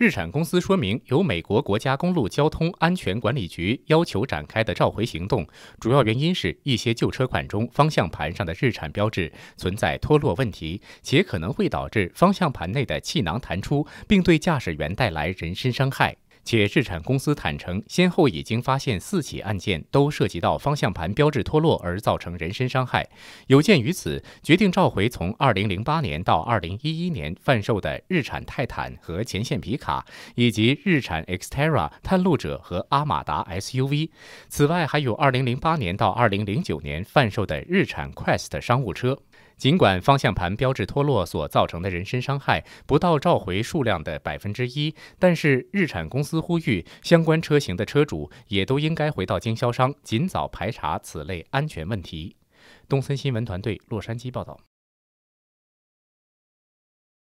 日产公司说明，由美国国家公路交通安全管理局要求展开的召回行动，主要原因是，一些旧车款中方向盘上的日产标志存在脱落问题，且可能会导致方向盘内的气囊弹出，并对驾驶员带来人身伤害。且日产公司坦承，先后已经发现四起案件，都涉及到方向盘标志脱落而造成人身伤害。有鉴于此，决定召回从2008年到2011年贩售的日产泰坦和前线皮卡，以及日产 Xterra 探路者和阿马达 SUV。此外，还有2008年到2009年贩售的日产 Quest 商务车。尽管方向盘标志脱落所造成的人身伤害不到召回数量的百分之一，但是日产公司呼吁相关车型的车主也都应该回到经销商，尽早排查此类安全问题。东森新闻团队洛杉矶报道。